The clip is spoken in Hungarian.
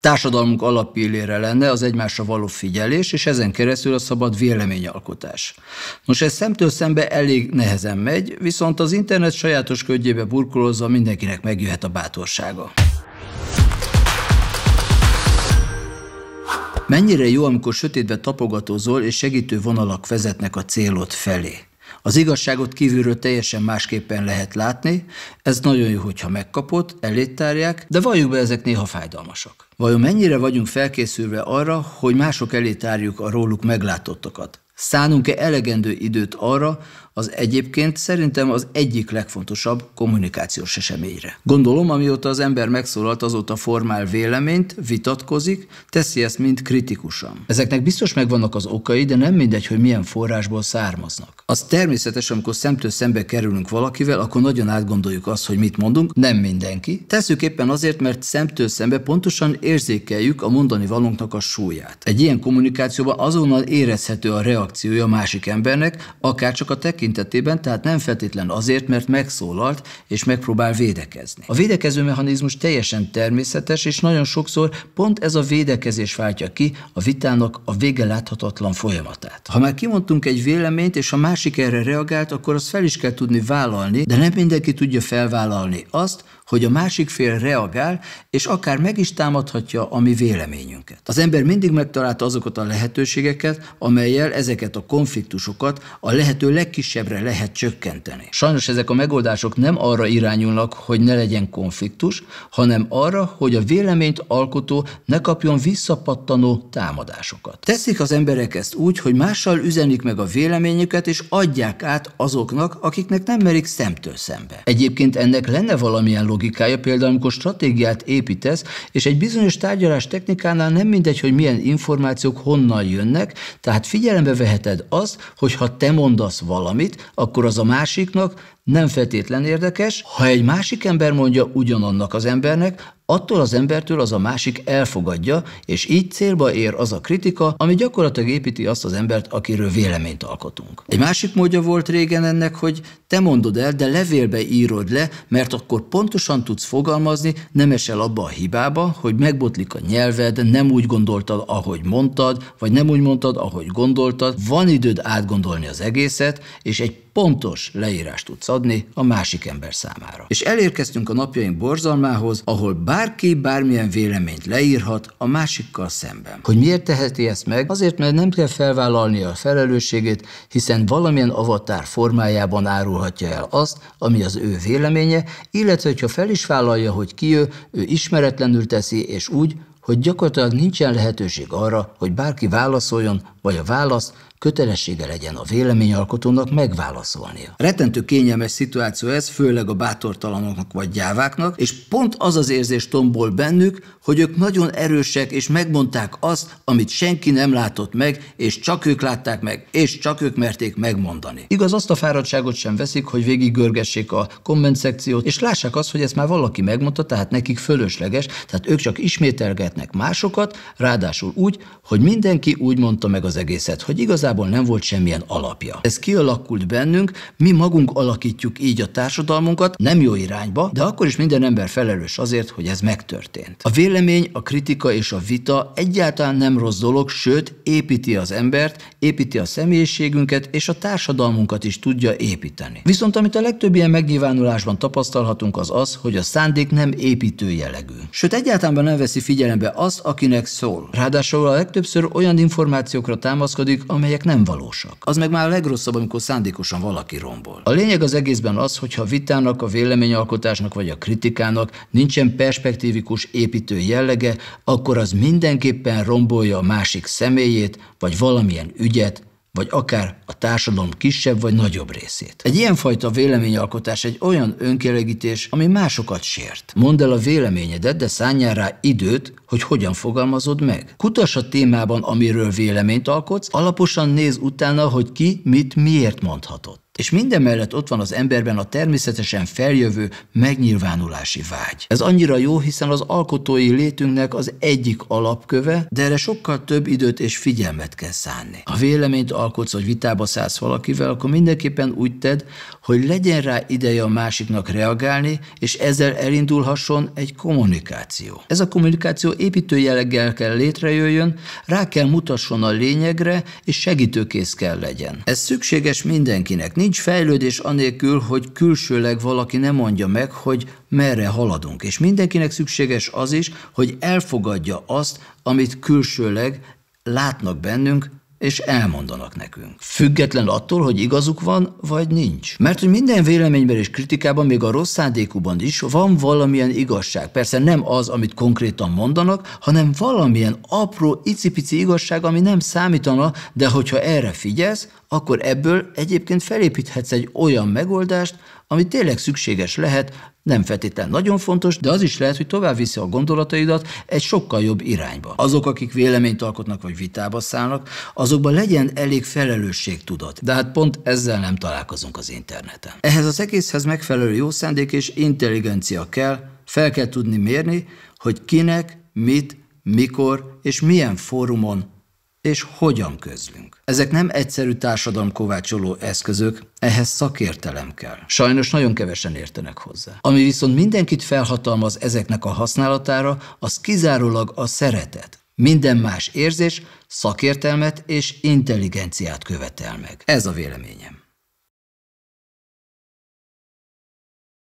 társadalmunk alapillére lenne az egymásra való figyelés, és ezen keresztül a szabad véleményalkotás. Nos, ez szemtől szembe elég nehezen megy, viszont az internet sajátos ködjébe burkolozza mindenkinek megjöhet a bátorsága. Mennyire jó, amikor sötétbe tapogatózol, és segítő vonalak vezetnek a célod felé. Az igazságot kívülről teljesen másképpen lehet látni, ez nagyon jó, hogyha megkapott, elétárják, de valljuk be, ezek néha fájdalmasak. Vajon mennyire vagyunk felkészülve arra, hogy mások elétárjuk a róluk meglátottakat? Szánunk-e elegendő időt arra az egyébként szerintem az egyik legfontosabb kommunikációs eseményre? Gondolom, amióta az ember megszólalt, azóta formál véleményt, vitatkozik, teszi ezt mind kritikusan. Ezeknek biztos megvannak az okai, de nem mindegy, hogy milyen forrásból származnak. Az természetes, amikor szemtől szembe kerülünk valakivel, akkor nagyon átgondoljuk azt, hogy mit mondunk, nem mindenki. Tesszük éppen azért, mert szemtől szembe pontosan érzékeljük a mondani valónknak a súlyát. Egy ilyen kommunikációban azonnal érezhető a reakció reakciója a másik embernek, akár csak a tekintetében, tehát nem feltétlen azért, mert megszólalt és megpróbál védekezni. A védekező mechanizmus teljesen természetes, és nagyon sokszor pont ez a védekezés váltja ki a vitának a vége láthatatlan folyamatát. Ha már kimondtunk egy véleményt, és a másik erre reagált, akkor azt fel is kell tudni vállalni, de nem mindenki tudja felvállalni azt, hogy a másik fél reagál, és akár meg is támadhatja a mi véleményünket. Az ember mindig megtalálta azokat a lehetőségeket, amelyel ezeket a konfliktusokat a lehető legkisebbre lehet csökkenteni. Sajnos ezek a megoldások nem arra irányulnak, hogy ne legyen konfliktus, hanem arra, hogy a véleményt alkotó ne kapjon visszapattanó támadásokat. Teszik az emberek ezt úgy, hogy mással üzenik meg a véleményüket, és adják át azoknak, akiknek nem merik szemtől szembe. Egyébként ennek lenne valamilyen logikája, például amikor stratégiát építesz, és egy bizonyos tárgyalás technikánál nem mindegy, hogy milyen információk honnan jönnek, tehát figyelembe veheted azt, hogy ha te mondasz valamit, akkor az a másiknak nem feltétlen érdekes. Ha egy másik ember mondja ugyanannak az embernek, attól az embertől az a másik elfogadja, és így célba ér az a kritika, ami gyakorlatilag építi azt az embert, akiről véleményt alkotunk. Egy másik módja volt régen ennek, hogy te mondod el, de levélbe írod le, mert akkor pontosan tudsz fogalmazni, nem esel abba a hibába, hogy megbotlik a nyelved, nem úgy gondoltad, ahogy mondtad, vagy nem úgy mondtad, ahogy gondoltad. Van időd átgondolni az egészet, és egy pontos leírást tudsz adni a másik ember számára. És elérkeztünk a napjaink borzalmához, ahol bárki bármilyen véleményt leírhat a másikkal szemben. Hogy miért teheti ezt meg? Azért, mert nem kell felvállalni a felelősségét, hiszen valamilyen avatár formájában árulhatja el azt, ami az ő véleménye, illetve hogyha fel is vállalja, hogy ki ő, ő ismeretlenül teszi, és úgy, hogy gyakorlatilag nincsen lehetőség arra, hogy bárki válaszoljon, vagy a válasz kötelessége legyen a véleményalkotónak megválaszolnia. Retentő kényelmes szituáció ez, főleg a bátortalanoknak vagy gyáváknak, és pont az az érzés tombol bennük, hogy ők nagyon erősek, és megmondták azt, amit senki nem látott meg, és csak ők látták meg, és csak ők merték megmondani. Igaz, azt a fáradtságot sem veszik, hogy végig görgessék a komment szekciót, és lássák azt, hogy ezt már valaki megmondta, tehát nekik fölösleges, tehát ők csak ismételgetnek másokat, ráadásul úgy, hogy mindenki úgy mondta meg az egészet, hogy igazából nem volt semmilyen alapja. Ez kialakult bennünk, mi magunk alakítjuk így a társadalmunkat, nem jó irányba, de akkor is minden ember felelős azért, hogy ez megtörtént. A vélemény, a kritika és a vita egyáltalán nem rossz dolog, sőt, építi az embert, építi a személyiségünket és a társadalmunkat is tudja építeni. Viszont amit a legtöbb ilyen megnyilvánulásban tapasztalhatunk az az, hogy a szándék nem építő jellegű. Sőt, egyáltalán nem veszi figyelembe azt, akinek szól. Ráadásul a legtöbbször olyan információkra támaszkodik, amelyek nem valósak. Az meg már a legrosszabb, amikor szándékosan valaki rombol. A lényeg az egészben az, hogy ha vitának, a véleményalkotásnak vagy a kritikának nincsen perspektívikus építő jellege, akkor az mindenképpen rombolja a másik személyét, vagy valamilyen ügyet, vagy akár a társadalom kisebb vagy nagyobb részét. Egy ilyenfajta véleményalkotás egy olyan önkielégítés, ami másokat sért. Mondd el a véleményedet, de szálljál rá időt, hogy hogyan fogalmazod meg. Kutas a témában, amiről véleményt alkotsz, alaposan néz utána, hogy ki mit miért mondhatott. És minden mellett ott van az emberben a természetesen feljövő megnyilvánulási vágy. Ez annyira jó, hiszen az alkotói létünknek az egyik alapköve, de erre sokkal több időt és figyelmet kell szánni. Ha véleményt alkotsz, hogy vitába szállsz valakivel, akkor mindenképpen úgy tedd, hogy legyen rá ideje a másiknak reagálni, és ezzel elindulhasson egy kommunikáció. Ez a kommunikáció építő jelleggel kell létrejöjjön, rá kell mutasson a lényegre, és segítőkész kell legyen. Ez szükséges mindenkinek, nincs Nincs fejlődés anélkül, hogy külsőleg valaki nem mondja meg, hogy merre haladunk. És mindenkinek szükséges az is, hogy elfogadja azt, amit külsőleg látnak bennünk, és elmondanak nekünk. Független attól, hogy igazuk van, vagy nincs. Mert hogy minden véleményben és kritikában, még a rossz szándékúban is van valamilyen igazság. Persze nem az, amit konkrétan mondanak, hanem valamilyen apró, icipici igazság, ami nem számítana, de hogyha erre figyelsz, akkor ebből egyébként felépíthetsz egy olyan megoldást, ami tényleg szükséges lehet, nem feltétlenül nagyon fontos, de az is lehet, hogy tovább viszi a gondolataidat egy sokkal jobb irányba. Azok, akik véleményt alkotnak vagy vitába szállnak, azokban legyen elég felelősségtudat. De hát pont ezzel nem találkozunk az interneten. Ehhez az egészhez megfelelő jó szándék és intelligencia kell, fel kell tudni mérni, hogy kinek, mit, mikor és milyen fórumon és hogyan közlünk. Ezek nem egyszerű társadalomkovácsoló eszközök, ehhez szakértelem kell. Sajnos nagyon kevesen értenek hozzá. Ami viszont mindenkit felhatalmaz ezeknek a használatára, az kizárólag a szeretet. Minden más érzés szakértelmet és intelligenciát követel meg. Ez a véleményem.